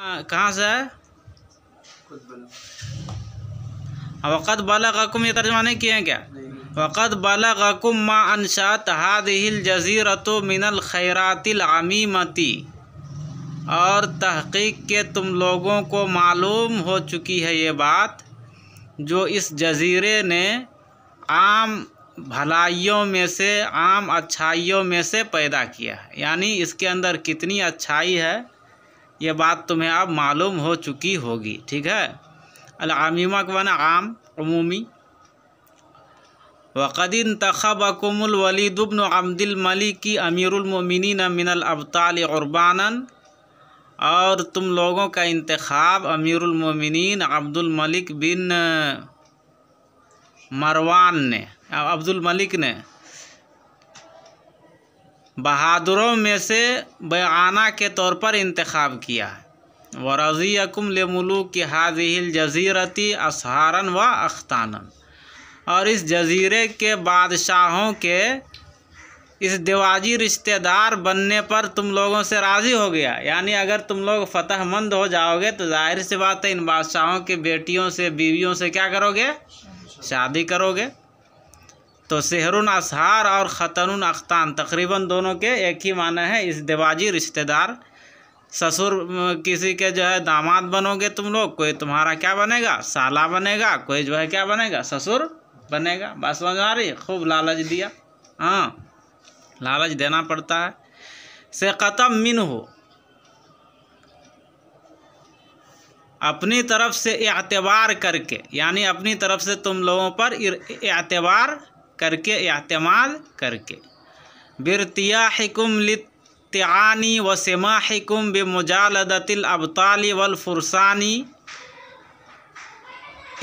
हाँ, कहाँ से है हाँ, वक़्त बाला ये तर्जमा नहीं किए हैं क्या वक़्त बाला मा अनशात हाद हिल जजीरत मिनल खैरातिल और तहकीक के तुम लोगों को मालूम हो चुकी है ये बात जो इस जजीरे ने आम भलाइयों में से आम अच्छाइयों में से पैदा किया है यानी इसके अंदर कितनी अच्छाई है ये बात तुम्हें अब मालूम हो चुकी होगी ठीक है अलामीमा के बना आम अमूमी वक़दिन तखबकुमलवलीदुबन अब्दिलमलिकी अमीरमिन अबताल उर्बाना और तुम लोगों का इंतखब अमीरमिन अब्दुलमलिक बिन मरवान ने अब्दुल मलिक ने बहादुरों में से बयाना के तौर पर इंतखब किया व रज़ीकुम मलू की हाजिल जजीरती असहारन व अख्तानन और इस जजीरे के बादशाहों के इस दिवाजी रिश्तेदार बनने पर तुम लोगों से राज़ी हो गया यानी अगर तुम लोग फतेहमंद हो जाओगे तो जाहिर सी बात है इन बादशाहों के बेटियों से बीवियों से क्या करोगे शादी करोगे तो सहरुन असहार और ख़तरुन अख्तान तकरीबन दोनों के एक ही माने हैं इस दिवाजी रिश्तेदार ससुर किसी के जो है दामाद बनोगे तुम लोग कोई तुम्हारा क्या बनेगा साला बनेगा कोई जो है क्या बनेगा ससुर बनेगा बस मजा रही खूब लालच दिया हाँ लालच देना पड़ता है से क़तम मिन हो अपनी तरफ से एतबार करके यानी अपनी तरफ से तुम लोगों पर एतबार करके अहतमाल करके बिरतियाकुम लितानी व बे मुजालदतिल अबताली वलफुरसानी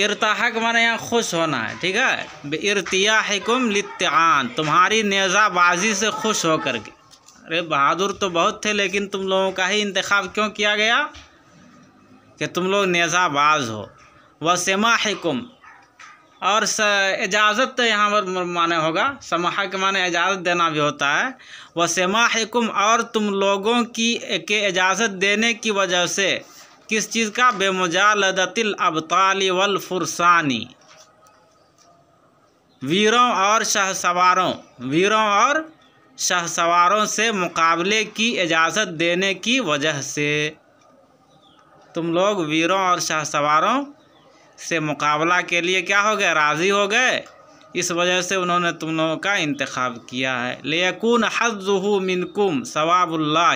इरताहक माने यहाँ खुश होना है ठीक है बे इरतियाकुम लितान तुम्हारी नेज़ाबाजी से खुश हो के अरे बहादुर तो बहुत थे लेकिन तुम लोगों का ही इंतखब क्यों किया गया कि तुम लोग नेज़ाबाज हो वसमाहिकुम और इजाज़त तो यहाँ पर माने होगा समाहा के माने इजाज़त देना भी होता है व समाहकुम और तुम लोगों की के इजाज़त देने की वजह से किस चीज़ का बेमुजालदतिल अबताली वलफुरसानी वीरों और शाह सवारों वीरों और शाह सवारों से मुकाबले की इजाज़त देने की वजह से तुम लोग वीरों और शाह सवारों से मुकाबला के लिए क्या हो गए राज़ी हो गए इस वजह से उन्होंने तुम लोगों का इंतखब किया है लेकून हजू मिनकुम सवाबुल्ला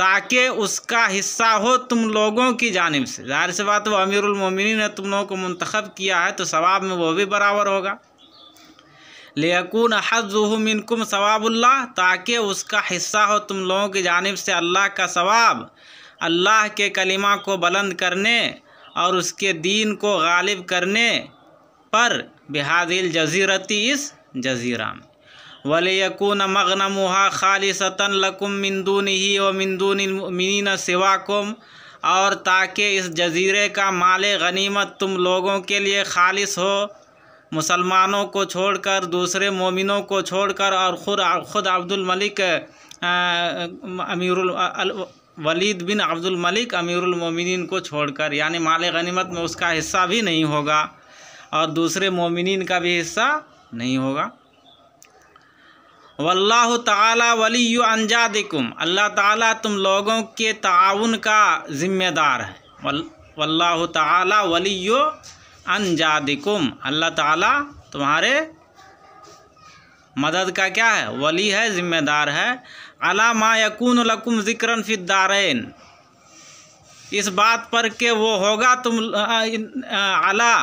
ताकि उसका हिस्सा हो तुम लोगों की जानब से ज़ाहिर सी बात वो अमीरमिन ने तुम लोगों को मंतखब किया है तो सवाब में वो भी बराबर होगा लेकून हजू मिनकुम सवाबुल्ला ताकि उसका हिस्सा हो तुम लोगों की जानब से अल्लाह का सवाब अल्लाह के कलिमा को बुलंद करने और उसके दीन को गालिब करने पर बिहादिल जजीरती इस जजीरा में वलयकून मगनमुहा खाली सतन लकुम मंदून ही व मिंदून मिनीन सिवाकुम और ताकि इस जजीरे का माल गनीमत तुम लोगों के लिए खालिश हो मुसलमानों को छोड़कर दूसरे मोमिनों को छोड़कर और ख़ुद खुद अब्दुल मलिक अमीरुल वलीद बिन अब्दुल मलिक अमीरुल मोमिनीन को छोड़कर यानी माल गनीमत में उसका हिस्सा भी नहीं होगा और दूसरे मोमिनीन का भी हिस्सा नहीं होगा वल्लाह ताला वली अनजादिकुम अल्लाह ताला तुम लोगों के ताउन का ज़िम्मेदार है वल वल्लाह ताला वली अनजादिकुम अल्लाह ताला तुम्हारे मदद का क्या है वली है ज़िम्मेदार है अला मा यकून लकुम ज़िक्रन फ़िदारैन इस बात पर के वो होगा तुम अला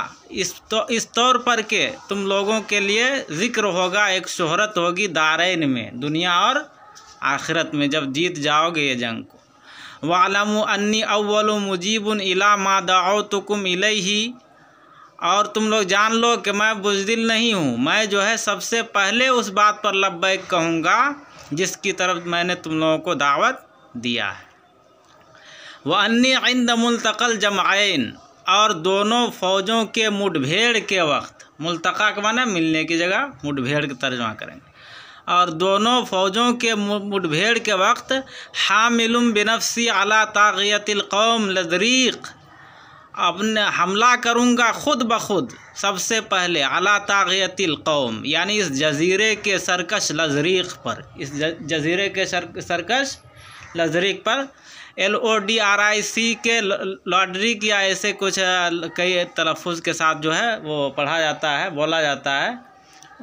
इस तो इस तौर पर के तुम लोगों के लिए ज़िक्र होगा एक शोहरत होगी दारैन में दुनिया और आखिरत में जब जीत जाओगे ये जंग को वालम अन्नी अव्वल मुजीबन इला मा दाओ तुकुम ही और तुम लोग जान लो कि मैं बुजदिल नहीं हूँ मैं जो है सबसे पहले उस बात पर लब्बैक कहूँगा जिसकी तरफ मैंने तुम लोगों को दावत दिया है वह अन्य इंद मुलतकल जमायन और दोनों फ़ौजों के मुठभेड़ के वक्त मुलतका के माना मिलने की जगह मुठभेड़ का तर्जमा करेंगे और दोनों फ़ौजों के मुठभेड़ के वक्त हामिलुम बिनफसी अला कौम लदरीक़ अपने हमला करूँगा खुद ब खुद सबसे पहले अला तागियतिल कौम यानी इस जजीरे के सरकश लजरीक पर इस जजीरे के सर, सरकश लजरीक पर L O D R I C के लॉड्रिक या ऐसे कुछ कई तलफ़ के साथ जो है वो पढ़ा जाता है बोला जाता है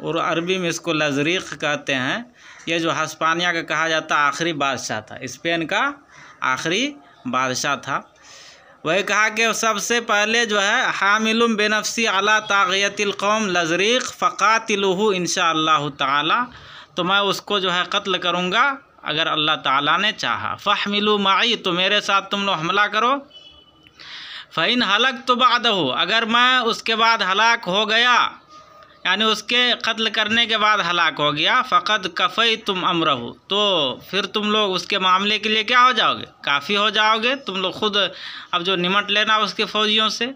और अरबी में इसको लजरीक कहते हैं ये जो हस्पानिया का कहा जाता आखिरी बादशाह था स्पेन का आखिरी बादशाह था वही कहा कि सबसे पहले जो है हामिलुम बेनफसी अला कौम लजरीक फ़कातिलहू इनशा ताला तो मैं उसको जो है कत्ल करूँगा अगर अल्लाह ताला ने चाहा फ़हमिलु माई तो मेरे साथ तुम लोग हमला करो फ़ैन हलक तो बाद हो अगर मैं उसके बाद हलाक हो गया यानी उसके कत्ल करने के बाद हलाक हो गया फ़कत कफ़ई तुम हो तो फिर तुम लोग उसके मामले के लिए क्या हो जाओगे काफ़ी हो जाओगे तुम लोग खुद अब जो निमट लेना उसके फ़ौजियों से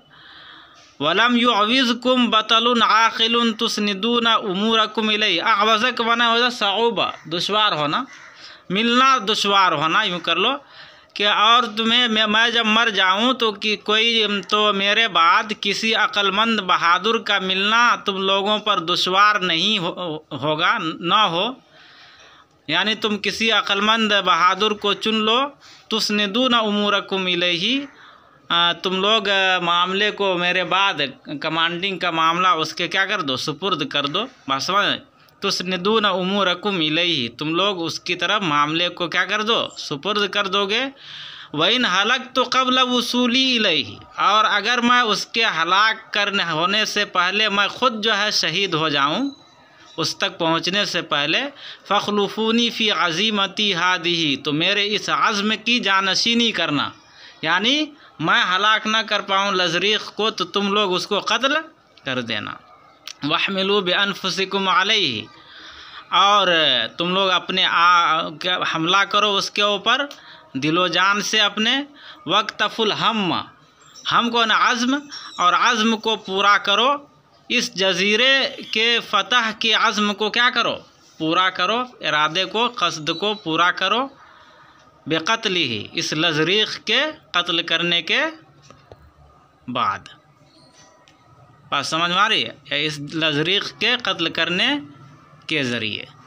वलम यू अवीज़ कुम बतल आखिल तस्दून उमूर कुम अवज़क बना हो जाए सऊबा दुशवार होना मिलना दुशवार होना यूँ कर लो कि और तुम्हें मैं, मैं जब मर जाऊं तो कि कोई तो मेरे बाद किसी अकलमंद बहादुर का मिलना तुम लोगों पर दुशवार नहीं हो, होगा ना हो यानी तुम किसी अकलमंद बहादुर को चुन लो तुसने दू ना उमूर को मिले ही तुम लोग मामले को मेरे बाद कमांडिंग का मामला उसके क्या कर दो सुपुर्द कर दो बस तुसनदून उमू रकुम ही तुम लोग उसकी तरफ मामले को क्या कर दो सुपुर्द कर दोगे इन हलक तो कबल वसूली ही और अगर मैं उसके हलाक करने होने से पहले मैं खुद जो है शहीद हो जाऊँ उस तक पहुँचने से पहले फ़खलूफूनी फ़ी अजीमती हादी तो मेरे इस आज़म की जानशीनी करना यानी मैं हलाक ना कर पाऊँ लजरीक़ को तो तुम लोग उसको कत्ल कर देना वाहमिलू बेअनफुसिकुम अलई और तुम लोग अपने आ हमला करो उसके ऊपर दिलो जान से अपने फुल हम हम को ना आज़म और आज़म को पूरा करो इस जजीरे के फतह के आज़म को क्या करो पूरा करो इरादे को कसद को पूरा करो बेकतली ही इस लजरीक़ के कत्ल करने के बाद बात समझ में आ रही है इस लजरीक के कत्ल करने के ज़रिए